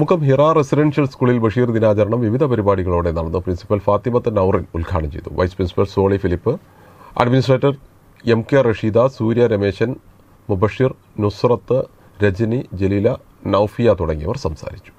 Mukkam Hira residential സ്കൂളിൽ ബഷീർ ദിനാചരണം വിവിധ പരിപാടികളോടെ നടന്നു പ്രിൻസിപ്പൽ ഫാത്തിമത്ത് നൌറിൻ ഉദ്ഘാടനം ചെയ്തു vice principal Soly Philip administrator M K Rasheeda Surya Rameshan Mubasheer Nusrath Rajani Jaleela Naufiya തുടങ്ങിയവർ സംസാരിച്ചു